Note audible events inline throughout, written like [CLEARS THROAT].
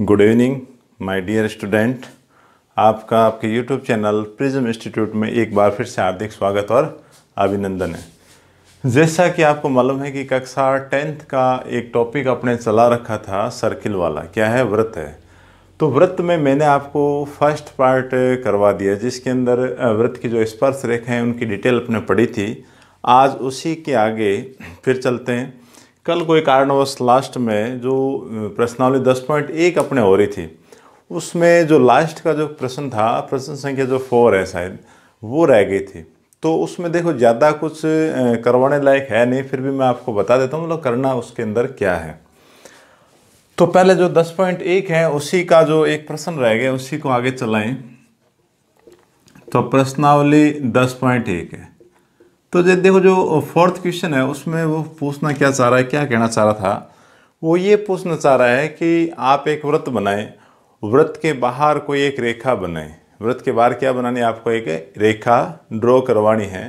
good evening my dear student आपका आपके YouTube channel prism institute में एक बार फिर से हार्दिक स्वागत और अभिनंदन है जैसा कि आपको मालूम है कि कक्षा टेंथ का एक टॉपिक अपने चला रखा था सर्किल वाला क्या है व्रत है तो व्रत में मैंने आपको फर्स्ट पार्ट करवा दिया जिसके अंदर व्रत की जो स्पर्श रेखा है उनकी डिटेल अपने पढ़ी थी आज उसी के आगे फिर चलते हैं कल कोई कारणवश लास्ट में जो प्रश्नावली 10.1 अपने हो रही थी उसमें जो लास्ट का जो प्रश्न था प्रश्न संख्या जो फोर है शायद वो रह गई थी तो उसमें देखो ज़्यादा कुछ करवाने लायक है नहीं फिर भी मैं आपको बता देता हूँ मतलब करना उसके अंदर क्या है तो पहले जो 10.1 है उसी का जो एक प्रश्न रह गया उसी को आगे चलाएं तो प्रश्नावली 10.1 है तो जो देखो जो फोर्थ क्वेश्चन है उसमें वो पूछना क्या चाह रहा है क्या कहना चाह रहा था वो ये पूछना चाह रहा है कि आप एक व्रत बनाएं व्रत के बाहर कोई एक रेखा बनाएं व्रत के बाहर क्या बनानी आपको एक रेखा ड्रॉ करवानी है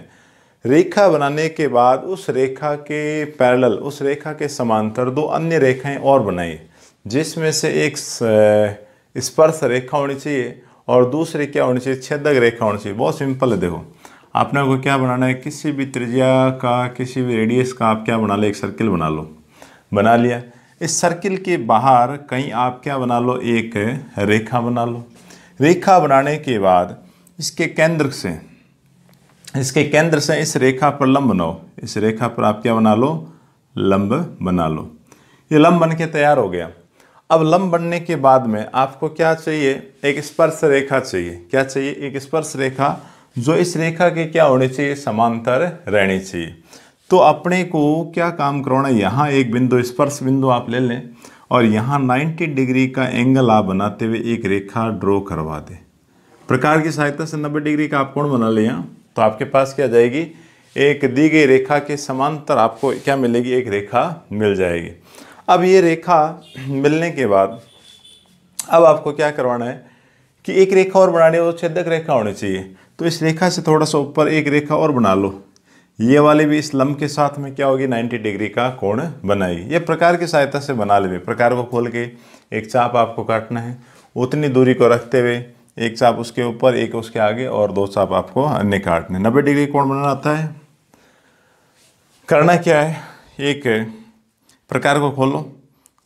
रेखा बनाने के बाद उस रेखा के पैरल उस रेखा के समांतर दो अन्य रेखाएं और बनाई जिसमें से एक स्पर्श रेखा होनी चाहिए और दूसरी क्या होनी चाहिए छेदक रेखा होनी चाहिए बहुत सिंपल है देखो आपने को क्या बनाना है किसी भी त्रिज्या का किसी भी रेडियस का आप क्या बना लो एक सर्किल बना लो बना लिया इस सर्किल के बाहर कहीं आप क्या बना लो एक रेखा बना लो रेखा बनाने के बाद इसके केंद्र से इसके केंद्र से इस रेखा पर लंब बनाओ इस रेखा पर आप क्या बना लो लंब बना लो ये लंब बन के तैयार हो गया अब लंब बनने के बाद में आपको क्या चाहिए एक स्पर्श रेखा चाहिए क्या चाहिए एक स्पर्श रेखा जो इस रेखा के क्या होने चाहिए समांतर रहने चाहिए तो अपने को क्या काम है यहाँ एक बिंदु स्पर्श बिंदु आप ले लें और यहाँ 90 डिग्री का एंगल आप बनाते हुए एक रेखा ड्रॉ करवा दें प्रकार की सहायता से 90 डिग्री का आप कोण बना लें तो आपके पास क्या जाएगी एक दी गई रेखा के समांतर आपको क्या मिलेगी एक रेखा मिल जाएगी अब ये रेखा मिलने के बाद अब आपको क्या करवाना है कि एक रेखा और बनानी है वो तो छेदक रेखा होनी चाहिए तो इस रेखा से थोड़ा सा ऊपर एक रेखा और बना लो ये वाले भी इस लंब के साथ में क्या होगी 90 डिग्री का कोण बनाएगी ये प्रकार की सहायता से बना लेवे प्रकार को खोल के एक चाप आपको काटना है उतनी दूरी को रखते हुए एक चाप उसके ऊपर एक उसके आगे और दो चाप आपको अन्य काटने नब्बे डिग्री कोण बनाना आता है करना क्या है एक प्रकार को खोलो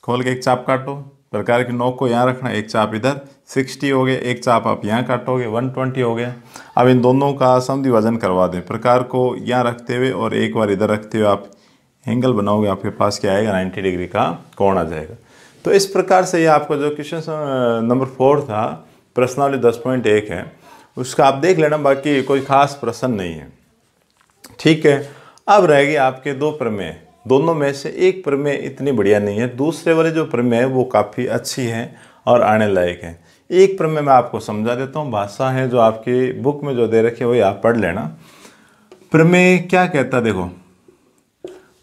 खोल के एक चाप काटो प्रकार की नोक को यहाँ रखना एक चाप इधर सिक्सटी हो गए एक चाप आप यहाँ काटोगे वन ट्वेंटी हो गया अब इन दोनों का समधि वजन करवा दें प्रकार को यहाँ रखते हुए और एक बार इधर रखते हुए आप एंगल बनाओगे आपके पास क्या आएगा नाइन्टी डिग्री का कोण आ जाएगा तो इस प्रकार से ये आपका जो क्वेश्चन नंबर फोर था प्रश्नावली दस पॉइंट एक है उसका आप देख लेना बाकी कोई खास प्रश्न नहीं है ठीक है अब रहेगी आपके दो प्रमेय दोनों में से एक प्रमेय इतनी बढ़िया नहीं है दूसरे वाले जो प्रमेय है वो काफ़ी अच्छी है और आने लायक है एक प्रमेय मैं आपको समझा देता हूँ भाषा है जो आपके बुक में जो दे रखी है वही आप पढ़ लेना प्रमेय क्या कहता देखो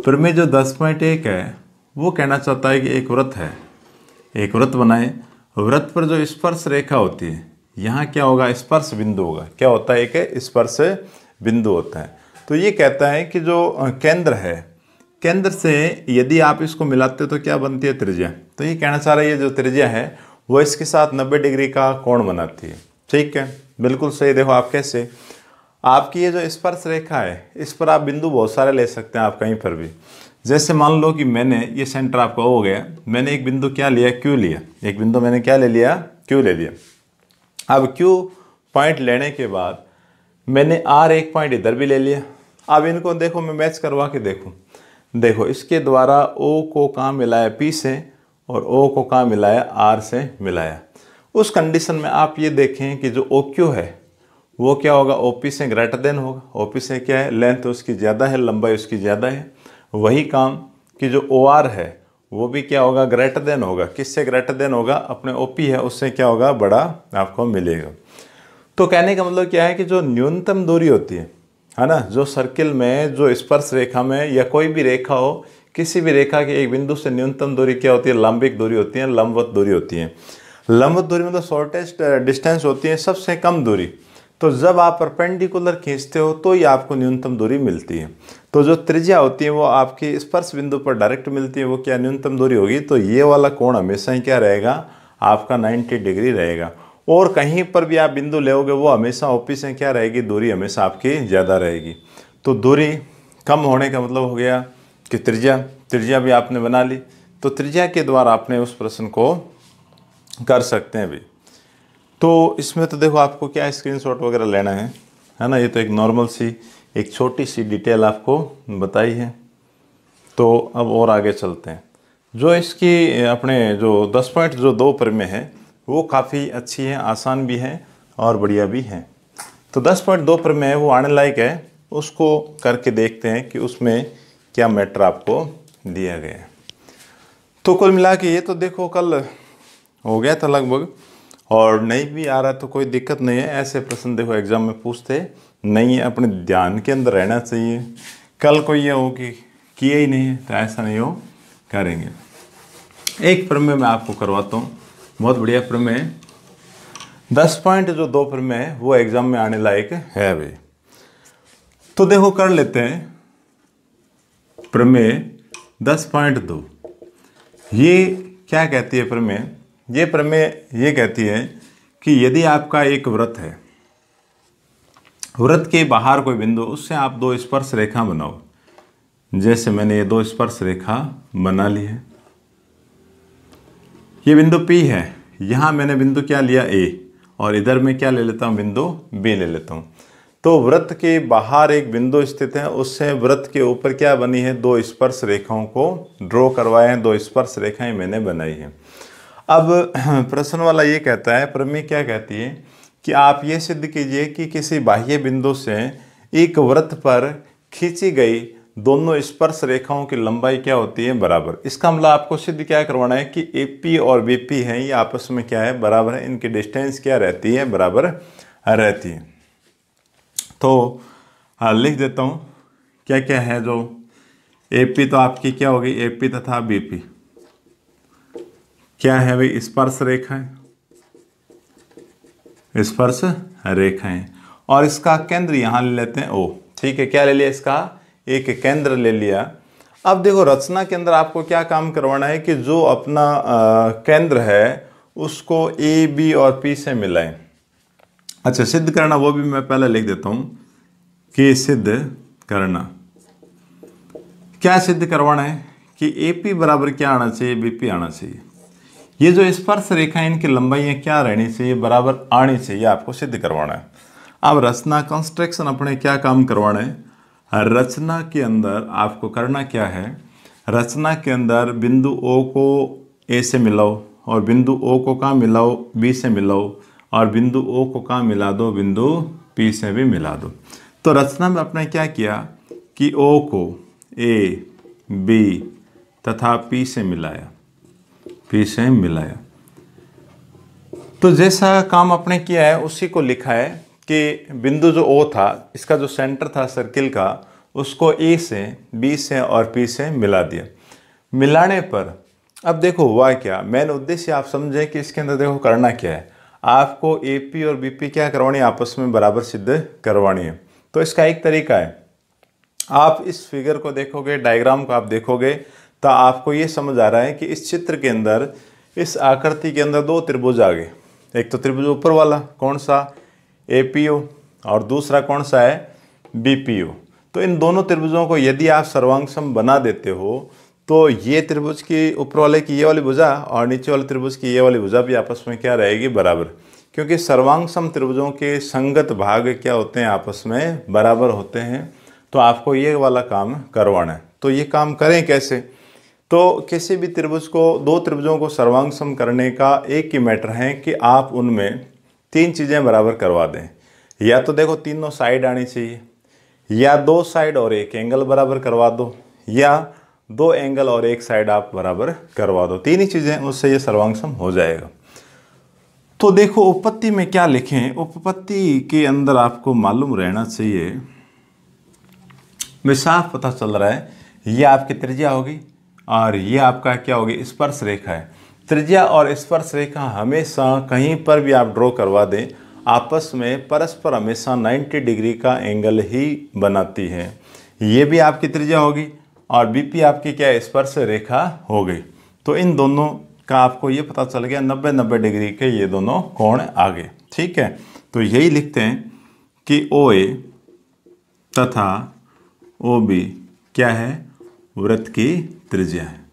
प्रमेय जो दस पॉइंट एक है वो कहना चाहता है कि एक व्रत है एक व्रत बनाए व्रत पर जो स्पर्श रेखा होती है यहाँ क्या होगा स्पर्श बिंदु होगा क्या होता है एक स्पर्श बिंदु होता है तो ये कहता है कि जो केंद्र है केंद्र से यदि आप इसको मिलाते हो तो क्या बनती है त्रिज्या तो ये कहना चाह रहा है ये जो त्रिज्या है वो इसके साथ 90 डिग्री का कोण बनाती है ठीक है बिल्कुल सही देखो आप कैसे आपकी ये जो स्पर्श रेखा है इस पर आप बिंदु बहुत सारे ले सकते हैं आप कहीं पर भी जैसे मान लो कि मैंने ये सेंटर आपका हो गया मैंने एक बिंदु क्या लिया क्यू लिया एक बिंदु मैंने क्या ले लिया क्यू ले लिया अब क्यू पॉइंट लेने के बाद मैंने आर एक पॉइंट इधर भी ले लिया अब इनको देखो मैं मैच करवा के देखूँ देखो इसके द्वारा ओ को कहाँ मिलाया पी से और ओ को कहाँ मिलाया आर से मिलाया उस कंडीशन में आप ये देखें कि जो ओ क्यू है वो क्या होगा ओ पी से ग्रेटर देन होगा ओ पी से क्या है लेंथ उसकी ज़्यादा है लंबाई उसकी ज़्यादा है वही काम कि जो ओ आर है वो भी क्या होगा ग्रेटर देन होगा किससे ग्रेटर देन होगा अपने ओ पी है उससे क्या होगा बड़ा आपको मिलेगा तो कहने का मतलब क्या है कि जो न्यूनतम दूरी होती है है ना जो सर्किल में जो स्पर्श रेखा में या कोई भी रेखा हो किसी भी रेखा के एक बिंदु से न्यूनतम दूरी क्या होती है लंबिक दूरी होती है लंबवत दूरी होती है लंबवत दूरी मतलब शॉर्टेस्ट डिस्टेंस uh, होती है सबसे कम दूरी तो जब आप परपेंडिकुलर खींचते हो तो ही आपको न्यूनतम दूरी मिलती है तो जो त्रिज्या होती है वो आपकी स्पर्श बिंदु पर डायरेक्ट मिलती है वो क्या न्यूनतम दूरी होगी तो ये वाला कोण हमेशा ही क्या रहेगा आपका 90 डिग्री रहेगा और कहीं पर भी आप बिंदु लेोगे वो हमेशा ओपी से क्या रहेगी दूरी हमेशा आपकी ज़्यादा रहेगी तो दूरी कम होने का मतलब हो गया कि त्रिज्या त्रिज्या भी आपने बना ली तो त्रिज्या के द्वारा आपने उस प्रश्न को कर सकते हैं अभी तो इसमें तो देखो आपको क्या स्क्रीनशॉट वगैरह लेना है है ना ये तो एक नॉर्मल सी एक छोटी सी डिटेल आपको बताई है तो अब और आगे चलते हैं जो इसकी अपने जो दस पॉइंट जो दो प्रमे है वो काफ़ी अच्छी है आसान भी है और बढ़िया भी है तो दस पॉइंट दो प्रमे है वो आने लायक है उसको करके देखते हैं कि उसमें क्या मैटर आपको दिया गया है तो कुल मिला के ये तो देखो कल हो गया था लगभग और नहीं भी आ रहा तो कोई दिक्कत नहीं है ऐसे प्रश्न देखो एग्जाम में पूछते नहीं है अपने ध्यान के अंदर रहना चाहिए कल को ये हो कि किए ही नहीं तो ऐसा नहीं हो करेंगे एक प्रमेय मैं आपको करवाता हूँ बहुत बढ़िया प्रमेय दस पॉइंट जो दो प्रमेय है वो एग्जाम में आने लायक है भी तो देखो कर लेते हैं प्रमेय दस पॉइंट दो ये क्या कहती है प्रमेय ये प्रमेय ये कहती है कि यदि आपका एक व्रत है व्रत के बाहर कोई बिंदु उससे आप दो स्पर्श रेखा बनाओ जैसे मैंने ये दो स्पर्श रेखा बना ली है ये बिंदु P है यहाँ मैंने बिंदु क्या लिया A और इधर मैं क्या ले लेता हूँ बिंदु B ले लेता हूँ तो व्रत के बाहर एक बिंदु स्थित है उससे व्रत के ऊपर क्या बनी है दो स्पर्श रेखाओं को ड्रॉ करवाए हैं दो स्पर्श रेखाएं मैंने बनाई हैं अब [CLEARS THROAT] प्रश्न वाला ये कहता है प्रमेय क्या कहती है कि आप ये सिद्ध कीजिए कि किसी बाह्य बिंदु से एक व्रत पर खींची गई दोनों स्पर्श रेखाओं की लंबाई क्या होती है बराबर इसका हमला मतलब आपको सिद्ध क्या करवाना है कि ए पी और बी पी है ये आपस में क्या है बराबर है इनकी डिस्टेंस क्या रहती है बराबर रहती है तो हाँ लिख देता हूँ क्या क्या है जो एपी तो आपकी क्या होगी एपी तथा बीपी क्या है भाई स्पर्श रेखाएं स्पर्श रेखाएं और इसका केंद्र यहाँ ले लेते हैं ओ ठीक है क्या ले लिया इसका एक केंद्र ले लिया अब देखो रचना के अंदर आपको क्या काम करवाना है कि जो अपना केंद्र है उसको ए बी और पी से मिलाएं अच्छा सिद्ध करना वो भी मैं पहले लिख देता हूं कि सिद्ध करना क्या सिद्ध करवाना है कि ए पी बराबर क्या आना चाहिए बी आना चाहिए ये जो स्पर्श रेखा है इनकी लंबाइयाँ क्या रहनी चाहिए बराबर आनी चाहिए आपको सिद्ध करवाना है अब रचना कंस्ट्रक्शन अपने क्या काम करवाना है रचना के अंदर आपको करना क्या है रचना के अंदर बिंदु ओ को ए से मिलाओ और बिंदु ओ को कहाँ मिलाओ बी से मिलाओ और बिंदु ओ को कहाँ मिला दो बिंदु पी से भी मिला दो तो रचना में आपने क्या किया कि ओ को ए बी तथा पी से मिलाया पी से मिलाया तो जैसा काम आपने किया है उसी को लिखा है कि बिंदु जो ओ था इसका जो सेंटर था सर्किल का उसको ए से बी से और पी से मिला दिया मिलाने पर अब देखो हुआ क्या मेन उद्देश्य आप समझे कि इसके अंदर देखो करना क्या है आपको एपी और बीपी क्या करवानी है आपस में बराबर सिद्ध करवानी है तो इसका एक तरीका है आप इस फिगर को देखोगे डायग्राम को आप देखोगे तो आपको ये समझ आ रहा है कि इस चित्र के अंदर इस आकृति के अंदर दो त्रिभुज आ गए एक तो त्रिभुज ऊपर वाला कौन सा ए और दूसरा कौन सा है बी तो इन दोनों त्रिभुजों को यदि आप सर्वांग बना देते हो तो ये त्रिभुज की ऊपर वाले की ये वाली भुजा और नीचे वाले त्रिभुज की ये वाली भुजा भी आपस में क्या रहेगी बराबर क्योंकि सर्वांगसम त्रिभुजों के संगत भाग क्या होते हैं आपस में बराबर होते हैं तो आपको ये वाला काम करवाना है तो ये काम करें कैसे तो किसी भी त्रिभुज को दो त्रिभुजों को सर्वांगसम करने का एक ही मैटर है कि आप उनमें तीन चीज़ें बराबर करवा दें या तो देखो तीनों साइड आनी चाहिए या दो साइड और एक एंगल बराबर करवा दो या दो एंगल और एक साइड आप बराबर करवा दो तीन ही चीज़ें उससे ये सर्वांगसम हो जाएगा तो देखो उपपत्ति में क्या लिखें उपपत्ति के अंदर आपको मालूम रहना चाहिए मैं साफ पता चल रहा है ये आपकी त्रिज्या होगी और ये आपका क्या होगी स्पर्श रेखा है त्रिज्या और स्पर्श रेखा हमेशा कहीं पर भी आप ड्रॉ करवा दें आपस में परस्पर हमेशा 90 डिग्री का एंगल ही बनाती है ये भी आपकी त्रिज्या होगी और बीपी आपकी क्या है स्पर्श रेखा हो गई तो इन दोनों का आपको ये पता चल गया नब्बे नब्बे डिग्री के ये दोनों कोण आ गए ठीक है तो यही लिखते हैं कि ओ ए तथा ओ बी क्या है व्रत की त्रिज्या है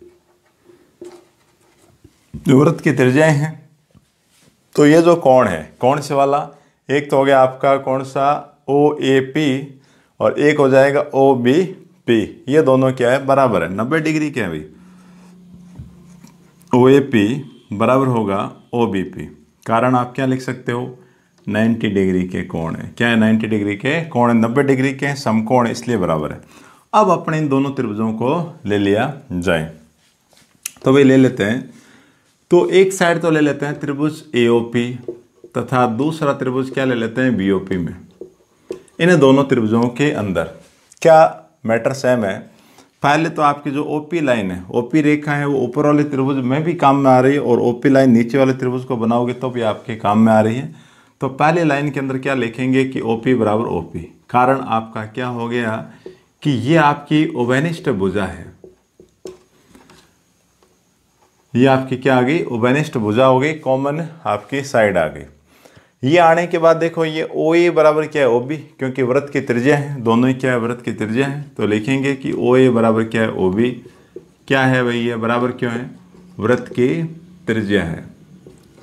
व्रत की त्रिज्याएं हैं तो ये जो कोण है कौन से वाला एक तो हो गया आपका कौन सा ओ ए पी और एक हो जाएगा ओ बी पी ये दोनों क्या है बराबर है नब्बे डिग्री के अभी भाई ओ ए पी बराबर होगा ओ बी पी कारण आप क्या लिख सकते हो 90 डिग्री के कोण है क्या है 90 डिग्री के कोण है नब्बे डिग्री के समकोण इसलिए बराबर है अब अपने इन दोनों त्रिभुजों को ले लिया जाए तो भाई ले लेते हैं तो एक साइड तो ले लेते हैं त्रिभुज ए ओ पी तथा दूसरा त्रिभुज क्या ले लेते हैं बी ओ पी में इन दोनों त्रिभुजों के अंदर क्या मैटर सेम है पहले तो आपकी जो ओपी लाइन है ओपी रेखा है वो ऊपर वाले त्रिभुज में भी काम में आ रही है और ओपी लाइन नीचे वाले त्रिभुज को बनाओगे तो भी आपके काम में आ रही है तो पहले लाइन के अंदर क्या लिखेंगे कि ओपी बराबर ओपी कारण आपका क्या हो गया कि ये आपकी ओबेनिस्ट भुजा है ये आपकी क्या आ गई ओबेनिस्ट भुजा हो गई कॉमन आपकी साइड आ गई ये आने के बाद देखो ये ओ ए बराबर क्या है ओ बी क्योंकि व्रत की त्रिज्या है दोनों ही क्या है व्रत की त्रिज्या है तो लिखेंगे कि ओ ए बराबर क्या है ओ बी क्या है भाई ये बराबर क्यों है व्रत की त्रिज्या है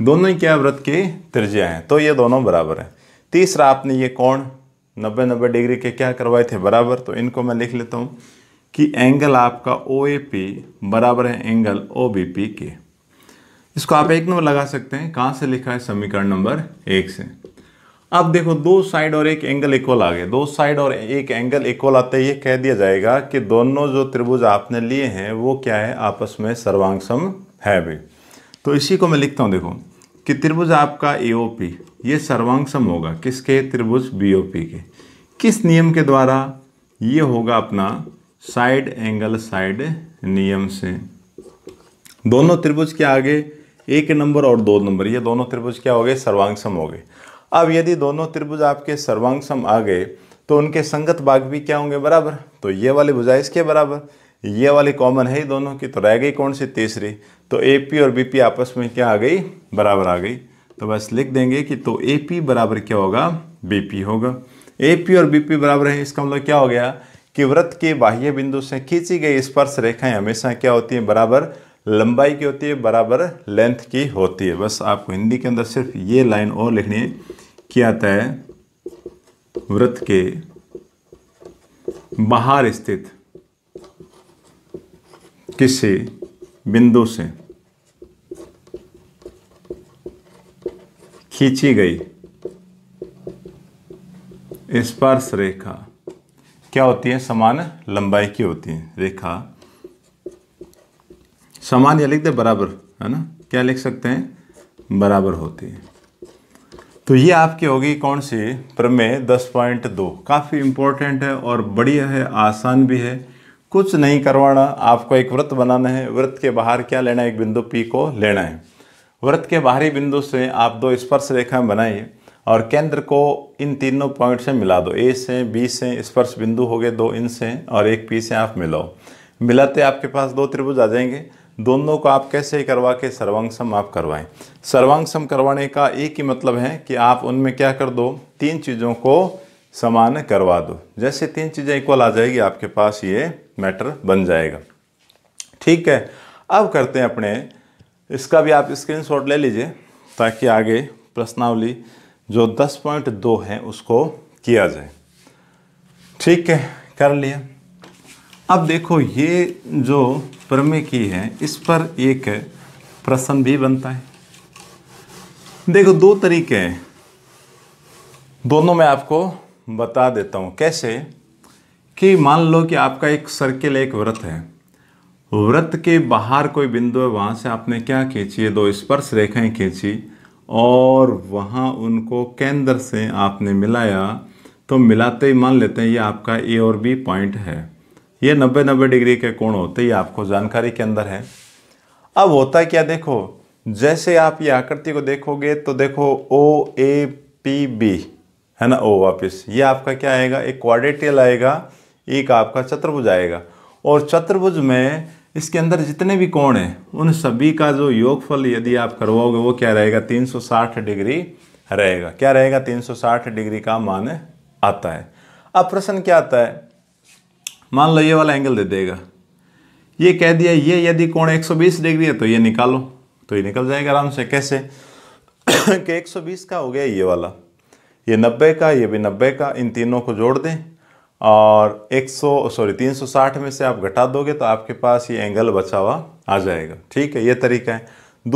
दोनों ही क्या है व्रत की त्रिज्या है तो ये दोनों बराबर है तीसरा आपने ये कोण नब्बे नब्बे डिग्री के क्या करवाए थे बराबर तो इनको मैं लिख लेता हूँ कि एंगल आपका ओ ए पी बराबर है एंगल ओ बी पी के इसको आप एक नंबर लगा सकते हैं कहां से लिखा है समीकरण नंबर एक से अब देखो दो साइड और एक एंगल इक्वल आ गए दो साइड और एक एंगल इक्वल आते ये कह दिया जाएगा कि दोनों जो त्रिभुज आपने लिए हैं वो क्या है आपस में सर्वांग सम है भी तो इसी को मैं लिखता हूं देखो कि त्रिभुज आपका ए ओ पी ये सर्वांग सम होगा किसके त्रिभुज बी ओ पी के किस नियम के द्वारा ये होगा अपना साइड एंगल साइड नियम से दोनों त्रिभुज के आगे एक नंबर और दो नंबर ये दोनों त्रिभुज क्या हो गए सर्वांग सम हो गए अब यदि दोनों त्रिभुज आपके सर्वांग सम आ गए तो उनके संगत भाग भी क्या होंगे बराबर तो ये वाली भुजा इसके बराबर ये वाली कॉमन है ही दोनों की तो रह गई कौन सी तीसरी तो ए पी और बी पी आपस में क्या आ गई बराबर आ गई तो बस लिख देंगे कि तो ए पी बराबर क्या होगा बी पी होगा ए पी और बी पी बराबर है इसका मतलब क्या हो गया कि व्रत के बाह्य बिंदु से खींची गई स्पर्श रेखाएं हमेशा क्या होती हैं बराबर लंबाई की होती है बराबर लेंथ की होती है बस आपको हिंदी के अंदर सिर्फ ये लाइन और लिखनी है क्या आता है वृत्त के बाहर स्थित किसी बिंदु से खींची गई स्पर्श रेखा क्या होती है समान लंबाई की होती है रेखा समान या लिख दे बराबर है ना क्या लिख सकते हैं बराबर होती है तो ये आपकी होगी कौन सी प्रमेय दस पॉइंट दो काफ़ी इम्पोर्टेंट है और बढ़िया है आसान भी है कुछ नहीं करवाना आपको एक व्रत बनाना है व्रत के बाहर क्या लेना है एक बिंदु पी को लेना है व्रत के बाहरी बिंदु से आप दो स्पर्श रेखाएं बनाइए और केंद्र को इन तीनों पॉइंट से मिला दो ए से बी से स्पर्श बिंदु हो गए दो इन से और एक पी से आप मिलाओ मिलाते आपके पास दो त्रिभुज आ जाएंगे दोनों को आप कैसे करवा के सर्वांगसम आप करवाएं सर्वांगसम करवाने का एक ही मतलब है कि आप उनमें क्या कर दो तीन चीज़ों को समान करवा दो जैसे तीन चीज़ें इक्वल आ जाएगी आपके पास ये मैटर बन जाएगा ठीक है अब करते हैं अपने इसका भी आप स्क्रीनशॉट ले लीजिए ताकि आगे प्रश्नावली जो 10.2 है उसको किया जाए ठीक है कर लिए अब देखो ये जो प्रमे की है इस पर एक प्रश्न भी बनता है देखो दो तरीके हैं दोनों में आपको बता देता हूँ कैसे कि मान लो कि आपका एक सर्किल एक व्रत है व्रत के बाहर कोई बिंदु है वहाँ से आपने क्या खींची है दो स्पर्श रेखाएं खींची और वहाँ उनको केंद्र से आपने मिलाया तो मिलाते ही मान लेते हैं ये आपका ए और बी पॉइंट है ये नब्बे नब्बे डिग्री के कोण होते ही आपको जानकारी के अंदर है अब होता क्या देखो जैसे आप ये आकृति को देखोगे तो देखो ओ ए पी बी है ना ओ वापिस ये आपका क्या आएगा एक क्वाड्रेटियल आएगा एक आपका चतुर्भुज आएगा और चतुर्भुज में इसके अंदर जितने भी कोण हैं उन सभी का जो योगफल यदि आप करवाओगे वो क्या रहेगा 360 डिग्री रहेगा क्या रहेगा 360 डिग्री का मान आता है अब प्रश्न क्या आता है मान लो ये वाला एंगल दे देगा ये कह दिया ये यदि कोण 120 डिग्री है तो ये निकालो तो ये निकल जाएगा आराम से कैसे [COUGHS] कि 120 का हो गया ये वाला ये 90 का ये भी 90 का इन तीनों को जोड़ दें और 100 सॉरी 360 में से आप घटा दोगे तो आपके पास ये एंगल बचा हुआ आ जाएगा ठीक है ये तरीका है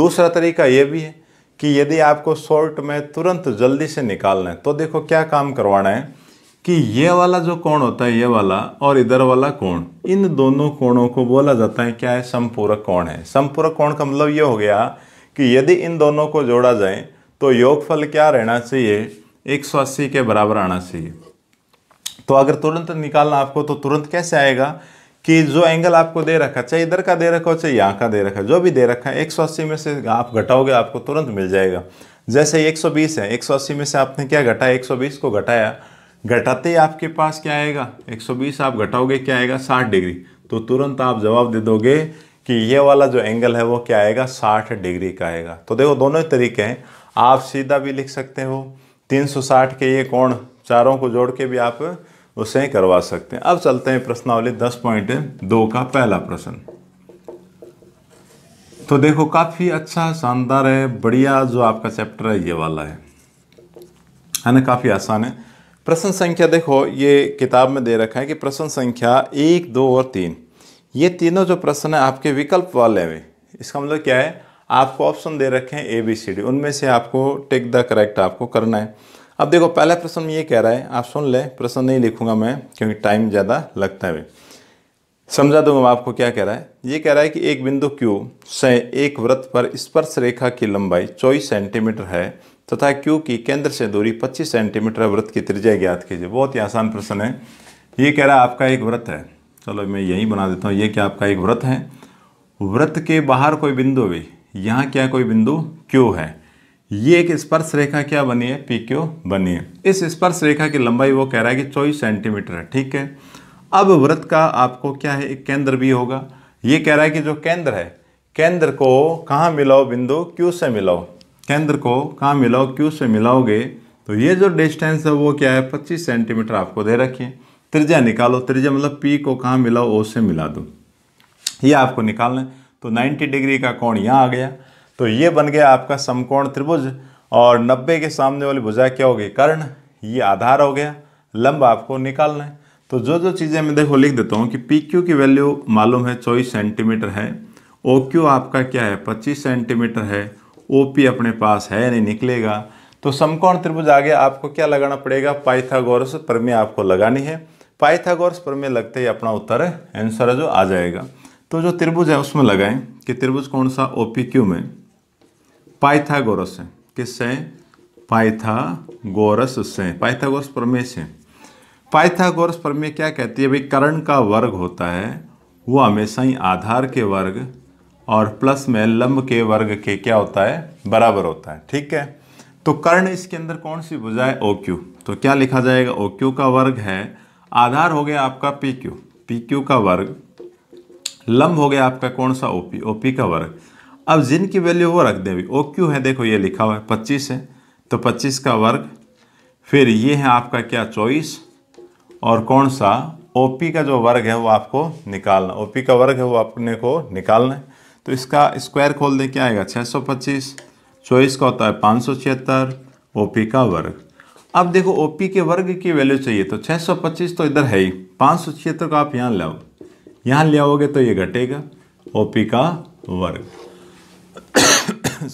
दूसरा तरीका ये भी है कि यदि आपको शॉर्ट में तुरंत जल्दी से निकालना है तो देखो क्या काम करवाना है कि ये वाला जो कोण होता है ये वाला और इधर वाला कोण इन दोनों कोणों को बोला जाता है क्या है संपूरक कोण है संपूरक कोण का मतलब ये हो गया कि यदि इन दोनों को जोड़ा जाए तो योगफल क्या रहना चाहिए एक सौ अस्सी के बराबर आना चाहिए तो अगर तुरंत निकालना आपको तो तुरंत कैसे आएगा कि जो एंगल आपको दे रखा चाहे इधर का दे रखा हो चाहे यहाँ का दे रखा जो भी दे रखा है एक सौ अस्सी में से आप घटाओगे आपको तुरंत मिल जाएगा जैसे एक सौ बीस है एक सौ अस्सी में से आपने क्या घटाया एक सौ बीस को घटाया घटाते ही आपके पास क्या आएगा 120 आप घटाओगे क्या आएगा 60 डिग्री तो तुरंत आप जवाब दे दोगे कि ये वाला जो एंगल है वो क्या आएगा 60 डिग्री का आएगा तो देखो दोनों ही तरीके हैं आप सीधा भी लिख सकते हो 360 के ये कोण चारों को जोड़ के भी आप उसे करवा सकते हैं अब चलते हैं प्रश्नावली दस पॉइंट दो का पहला प्रश्न तो देखो काफ़ी अच्छा शानदार है बढ़िया जो आपका चैप्टर है ये वाला है है ना काफ़ी आसान है प्रश्न संख्या देखो ये किताब में दे रखा है कि प्रश्न संख्या एक दो और तीन ये तीनों जो प्रश्न है आपके विकल्प वाले में इसका मतलब क्या है आपको ऑप्शन दे रखे हैं ए बी सी डी उनमें से आपको टेक द करेक्ट आपको करना है अब देखो पहला प्रश्न ये कह रहा है आप सुन ले प्रश्न नहीं लिखूंगा मैं क्योंकि टाइम ज़्यादा लगता है समझा दूंगा आपको क्या कह रहा है ये कह रहा है कि एक बिंदु क्यू से एक वृत्त पर स्पर्श रेखा की लंबाई चौबीस सेंटीमीटर है तथा क्यू की केंद्र से दूरी 25 सेंटीमीटर वृत्त की त्रिज्या ज्ञात कीजिए बहुत ही आसान प्रश्न है ये कह रहा है आपका एक व्रत है चलो मैं यही बना देता हूँ ये क्या आपका एक व्रत है व्रत के बाहर कोई बिंदु भी यहाँ क्या कोई बिंदु क्यू है ये एक स्पर्श रेखा क्या बनी है पी क्यू बनी है इस स्पर्श रेखा की लंबाई वो कह रहा है कि चौबीस सेंटीमीटर है ठीक है अब व्रत का आपको क्या है एक केंद्र भी होगा ये कह रहा है कि जो केंद्र है केंद्र को कहाँ मिलाओ बिंदु क्यू से मिलाओ केंद्र को कहाँ मिलाओ क्यू से मिलाओगे तो ये जो डिस्टेंस है वो क्या है 25 सेंटीमीटर आपको दे रखिए त्रिज्या निकालो त्रिज्या मतलब पी को कहाँ मिलाओ ओ से मिला दो ये आपको निकालना है तो 90 डिग्री का कोण यहाँ आ गया तो ये बन गया आपका समकोण त्रिभुज और 90 के सामने वाली भुजा क्या होगी कर्ण ये आधार हो गया लंब आपको निकालना है तो जो जो चीज़ें मैं देखो लिख देता हूँ कि पी क्यू की वैल्यू मालूम है चौबीस सेंटीमीटर है ओ क्यू आपका क्या है पच्चीस सेंटीमीटर है ओपी अपने पास है नहीं निकलेगा तो समकोण त्रिभुज आगे आपको क्या लगाना पड़ेगा पाइथागोरस प्रमेय आपको लगानी है पाइथागोरस प्रमेय लगते ही अपना उत्तर आंसर है जो आ जाएगा तो जो त्रिभुज है उसमें लगाएं कि त्रिभुज कौन सा ओ पी क्यू में पाइथागोरस है है पाइथागोरस से पाइथागोरस प्रमेय से पाइथागोरस प्रमेय क्या कहती है भाई करण का वर्ग होता है वो हमेशा ही आधार के वर्ग और प्लस में लंब के वर्ग के क्या होता है बराबर होता है ठीक है तो कर्ण इसके अंदर कौन सी भुजा है ओ क्यू तो क्या लिखा जाएगा ओ क्यू का वर्ग है आधार हो गया आपका पी क्यू पी क्यू का वर्ग लंब हो गया आपका कौन सा ओपी ओपी का वर्ग अब जिनकी वैल्यू वो रख दें ओ क्यू है देखो ये लिखा हुआ है पच्चीस है तो पच्चीस का वर्ग फिर ये है आपका क्या चौबीस और कौन सा ओपी का जो वर्ग है वो आपको निकालना ओपी का वर्ग है वो अपने को निकालना है तो इसका स्क्वायर खोल दें क्या आएगा 625 चॉइस का होता है पाँच सौ छिहत्तर पी का वर्ग अब देखो पी के वर्ग की वैल्यू चाहिए तो 625 तो इधर है ही पाँच सौ छिहत्तर को आप यहाँ ले आओ यहाँ ले आओगे तो ये घटेगा पी का वर्ग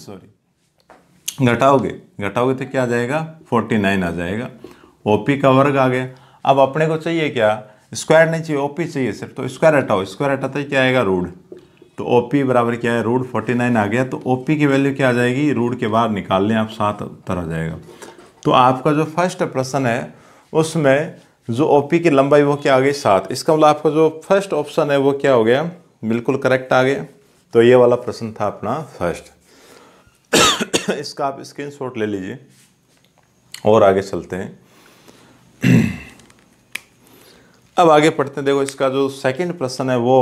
सॉरी [COUGHS] घटाओगे घटाओगे तो क्या आ जाएगा 49 आ जाएगा पी का वर्ग आ गया अब अपने को चाहिए क्या स्क्वायर नहीं चाहिए ओपी चाहिए सिर्फ तो स्क्वायर हटाओ स्क्वायर हटाते क्या आएगा रूढ़ तो ओ पी बराबर क्या है रूट फोर्टी नाइन आ गया तो ओ पी की वैल्यू क्या आ जाएगी रूट के बाहर निकाल लें आप सात उत्तर आ जाएगा तो आपका जो फर्स्ट प्रश्न है उसमें जो ओ पी की लंबाई वो क्या आ गई सात इसका मतलब आपका जो फर्स्ट ऑप्शन है वो क्या हो गया बिल्कुल करेक्ट आ गया तो ये वाला प्रश्न था अपना फर्स्ट [COUGHS] इसका आप शॉट ले लीजिए और आगे चलते हैं [COUGHS] अब आगे पढ़ते हैं देखो इसका जो सेकंड प्रश्न है वो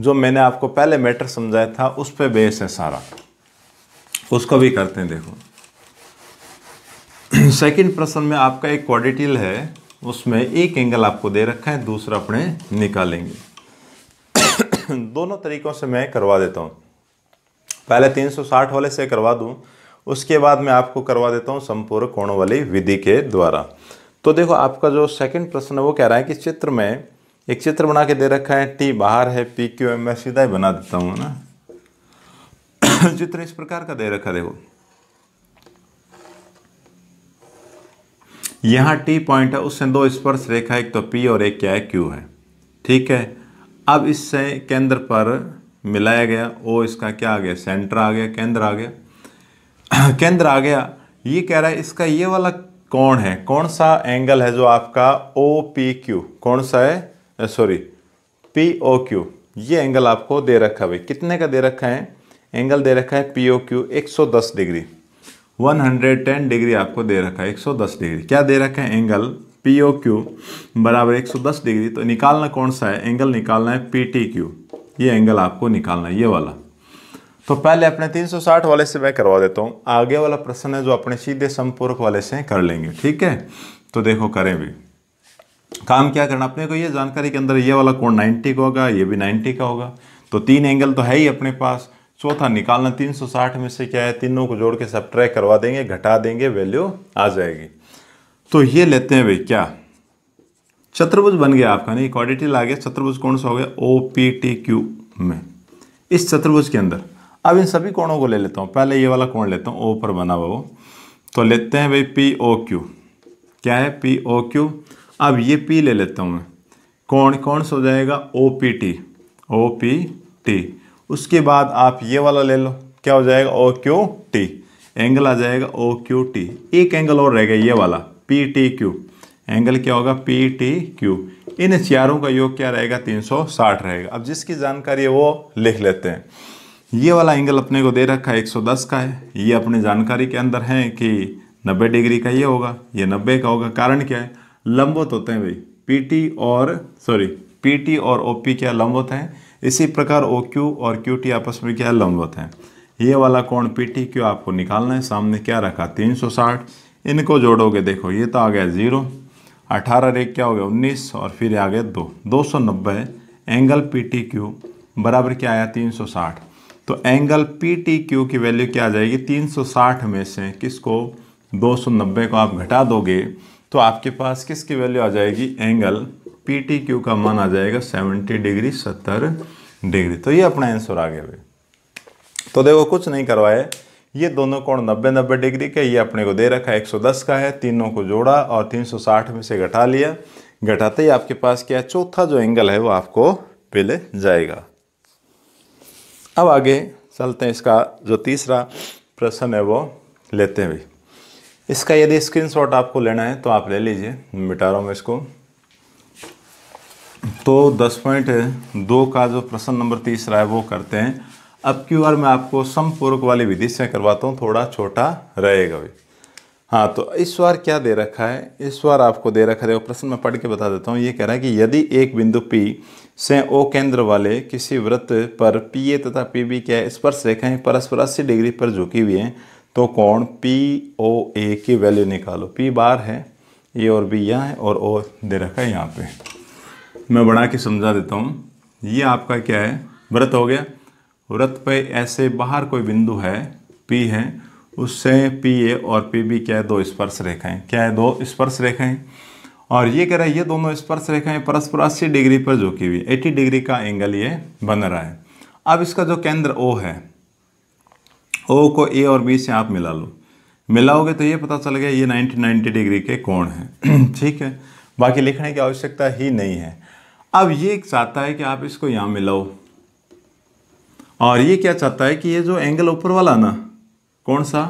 जो मैंने आपको पहले मैटर समझाया था उस पर बेस है सारा उसको भी करते हैं देखो सेकंड [CLEARS THROAT] प्रश्न में आपका एक क्वाडिटिल है उसमें एक एंगल आपको दे रखा है दूसरा अपने निकालेंगे [CLEARS THROAT] दोनों तरीकों से मैं करवा देता हूँ पहले 360 वाले से करवा दूँ उसके बाद मैं आपको करवा देता हूँ संपूर्ण कोणों वाली विधि के द्वारा तो देखो आपका जो सेकंड प्रश्न है वो कह रहा है कि चित्र में एक चित्र बना के दे रखा है टी बाहर है पी क्यू एम मैं सीधा ही बना देता हूँ ना [COUGHS] चित्र इस प्रकार का दे रखा देखो यहाँ टी पॉइंट है उससे दो स्पर्श रेखा एक तो पी और एक क्या है क्यू है ठीक है अब इससे केंद्र पर मिलाया गया ओ इसका क्या आ गया सेंटर आ गया केंद्र आ गया [COUGHS] केंद्र आ गया ये कह रहा है इसका ये वाला कौन है कौन सा एंगल है जो आपका ओ पी क्यू कौन सा है सॉरी पी ओ क्यू ये एंगल आपको दे रखा है भाई कितने का दे रखा है एंगल दे रखा है पी ओ क्यू एक सौ दस degree one hundred ten degree आपको दे रखा है एक सौ दस डिग्री क्या दे रखा है एंगल पी ओ क्यू बराबर एक सौ दस डिग्री तो निकालना कौन सा है एंगल निकालना है पी टी क्यू ये एंगल आपको निकालना है ये वाला तो पहले अपने 360 वाले से मैं करवा देता हूँ आगे वाला प्रश्न है जो अपने सीधे संपूर्क वाले से कर लेंगे ठीक है तो देखो करें भी काम क्या करना अपने को ये जानकारी के अंदर ये वाला कोण 90 का होगा ये भी 90 का होगा तो तीन एंगल तो है ही अपने पास चौथा निकालना 360 में से क्या है तीनों को जोड़ के सब ट्रैक करवा देंगे घटा देंगे वैल्यू आ जाएगी तो ये लेते हैं भाई क्या चतुर्भुज बन गया आपका नहीं क्वाड्रेटिल ला गया चतुर्भुज कौन सा हो गया ओ पी टी क्यू में इस चतुर्भुज के अंदर अब इन सभी कोणों को ले लेता हूँ पहले ये वाला कोण लेता हूँ ओ पर बना हुआ वो तो लेते हैं भाई पी ओ क्यू क्या है पी ओ क्यू अब ये पी ले लेता हूँ मैं कौन कौन सा हो जाएगा O P T O P T उसके बाद आप ये वाला ले लो क्या हो जाएगा ओ क्यू टी एंगल आ जाएगा ओ क्यू टी एक एंगल और रहेगा ये वाला पी टी क्यू एंगल क्या होगा पी टी क्यू इन चारों का योग क्या रहेगा 360 रहेगा अब जिसकी जानकारी है वो लिख लेते हैं ये वाला एंगल अपने को दे रखा है 110 का है ये अपनी जानकारी के अंदर है कि 90 डिग्री का ये होगा ये 90 का होगा कारण क्या है लंबवत होते हैं भाई पीटी और सॉरी पीटी और ओपी क्या लंबवत हैं इसी प्रकार ओ क्यू और टी आपस में क्या लंबवत हैं ये वाला कोण टी क्यू आपको निकालना है सामने क्या रखा 360 इनको जोड़ोगे देखो ये तो आ गया ज़ीरो अठारह एक क्या हो गया उन्नीस और फिर आ गया दो दो सौ नब्बे एंगल पी टी क्यू बराबर क्या आया तीन सौ साठ तो एंगल पी टी क्यू की वैल्यू क्या आ जाएगी तीन सौ साठ में से किसको दो सौ नब्बे को आप घटा दोगे तो आपके पास किसकी वैल्यू आ जाएगी एंगल पी टी क्यू का मान आ जाएगा सेवेंटी डिग्री सत्तर डिग्री तो ये अपना आंसर आ गया भाई तो देखो कुछ नहीं करवाए ये दोनों कोण नब्बे नब्बे डिग्री के ये अपने को दे रखा है 110 का है तीनों को जोड़ा और 360 में से घटा लिया घटाते ही आपके पास क्या चौथा जो एंगल है वो आपको पहले जाएगा अब आगे चलते हैं इसका जो तीसरा प्रश्न है वो लेते हैं भाई इसका यदि स्क्रीनशॉट आपको लेना है तो आप ले लीजिए मिटा रहा हूँ इसको तो दस पॉइंट दो का जो प्रश्न नंबर तीसरा है वो करते हैं अब क्यू आर मैं आपको समपूर्वक वाली विधि से करवाता हूँ थोड़ा छोटा रहेगा भी हाँ तो इस बार क्या दे रखा है इस बार आपको दे रखा है प्रश्न मैं पढ़ के बता देता हूँ ये कह रहा है कि यदि एक बिंदु P से O केंद्र वाले किसी वृत्त पर पी ए तथा पी बी क्या स्पर्श रेखाएँ परस्पर अस्सी डिग्री पर झुकी हुई हैं तो कोण पी ओ ए की वैल्यू निकालो पी बार है ए और बी यहाँ है और ओ दे रखा है यहाँ पे मैं बढ़ा के समझा देता हूँ ये आपका क्या है व्रत हो गया व्रत पे ऐसे बाहर कोई बिंदु है पी है उससे पी ए और पी बी क्या है दो स्पर्श रेखाएं क्या है दो स्पर्श रेखाएं और ये कह रहा है ये दोनों स्पर्श रेखाएं परस्पर अस्सी डिग्री पर झुकी हुई 80 डिग्री का एंगल ये बन रहा है अब इसका जो केंद्र ओ है ओ को ए और बी से आप मिला लो मिलाओगे तो ये पता चल गया ये 90 डिग्री के कोण हैं [CLEARS THROAT] ठीक है बाकी लिखने की आवश्यकता ही नहीं है अब ये चाहता है कि आप इसको यहाँ मिलाओ और ये क्या चाहता है कि ये जो एंगल ऊपर वाला ना कौन सा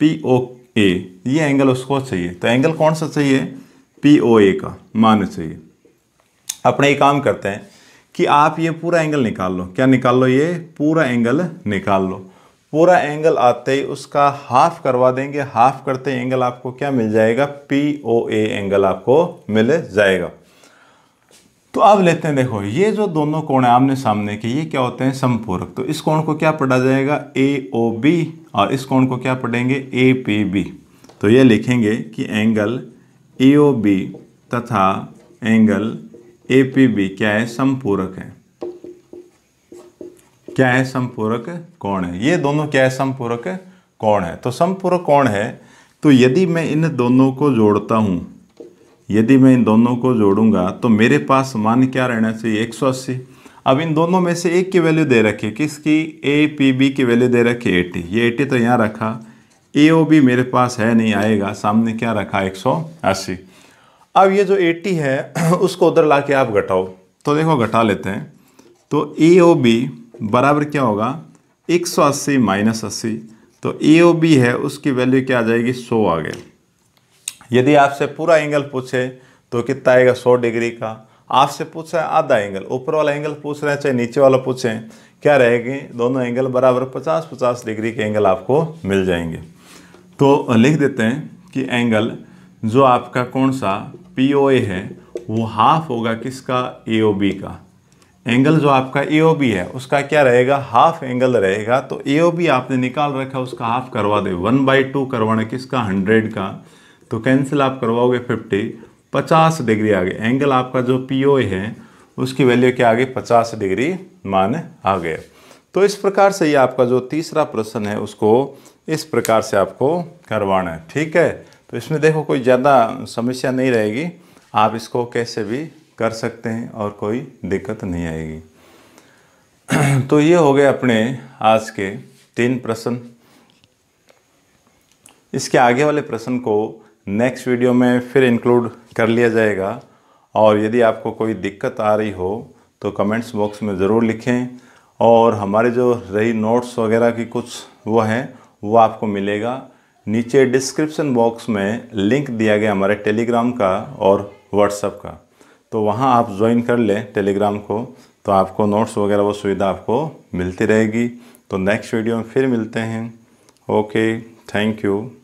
पी ओ ए ये एंगल उसको चाहिए तो एंगल कौन सा चाहिए पी ओ ए का मान चाहिए अपने ये काम करते हैं कि आप ये पूरा एंगल निकाल लो क्या निकाल लो ये पूरा एंगल निकाल लो पूरा एंगल आते ही उसका हाफ करवा देंगे हाफ करते एंगल आपको क्या मिल जाएगा पी ओ ए एंगल आपको मिल जाएगा तो अब लेते हैं देखो ये जो दोनों कोण है आमने सामने के ये क्या होते हैं संपूरक तो इस कोण को क्या पढ़ा जाएगा ए ओ बी और इस कोण को क्या पढ़ेंगे ए पी बी तो ये लिखेंगे कि एंगल ए ओ बी तथा एंगल ए पी बी क्या है समपूरक है क्या है समपूरक कौन है ये दोनों क्या है समपूरक कौन है तो समपूरक कौन है तो यदि मैं इन दोनों को जोड़ता हूँ यदि मैं इन दोनों को जोड़ूंगा तो मेरे पास मान क्या रहना चाहिए एक सौ अस्सी अब इन दोनों में से एक की वैल्यू दे रखे किसकी ए पी बी की वैल्यू दे रखे है एटी ये एटी तो यहाँ रखा ए ओ बी मेरे पास है नहीं आएगा सामने क्या रखा एक सौ अस्सी अब ये जो एटी है [CLEARS THROAT] उसको उधर ला के आप घटाओ तो देखो घटा लेते हैं तो ए ओ बी बराबर क्या होगा एक सौ अस्सी माइनस अस्सी तो ए ओ बी है उसकी वैल्यू क्या आ जाएगी सौ आ गया यदि आपसे पूरा एंगल पूछे तो कितना आएगा सौ डिग्री का आपसे पूछा है आधा एंगल ऊपर वाला एंगल पूछ रहे हैं चाहे नीचे वाला पूछें क्या रहेगी दोनों एंगल बराबर पचास पचास डिग्री के एंगल आपको मिल जाएंगे तो लिख देते हैं कि एंगल जो आपका कौन सा पी ओ ए है वो हाफ होगा किसका ए ओ बी का एंगल जो आपका ए ओ बी है उसका क्या रहेगा हाफ एंगल रहेगा तो ए बी आपने निकाल रखा उसका हाफ करवा दे वन बाई टू करवाना किसका हंड्रेड का तो कैंसिल आप करवाओगे फिफ्टी पचास डिग्री आ गए एंगल आपका जो पी ओ है उसकी वैल्यू क्या आ गई पचास डिग्री मान आ गए तो इस प्रकार से ये आपका जो तीसरा प्रश्न है उसको इस प्रकार से आपको करवाना है ठीक है तो इसमें देखो कोई ज़्यादा समस्या नहीं रहेगी आप इसको कैसे भी कर सकते हैं और कोई दिक्कत नहीं आएगी [CLEARS THROAT] तो ये हो गए अपने आज के तीन प्रश्न इसके आगे वाले प्रश्न को नेक्स्ट वीडियो में फिर इंक्लूड कर लिया जाएगा और यदि आपको कोई दिक्कत आ रही हो तो कमेंट्स बॉक्स में ज़रूर लिखें और हमारे जो रही नोट्स वगैरह की कुछ वो हैं वो आपको मिलेगा नीचे डिस्क्रिप्शन बॉक्स में लिंक दिया गया हमारे टेलीग्राम का और व्हाट्सएप का तो वहाँ आप ज्वाइन कर लें टेलीग्राम को तो आपको नोट्स वगैरह वो सुविधा आपको मिलती रहेगी तो नेक्स्ट वीडियो में फिर मिलते हैं ओके थैंक यू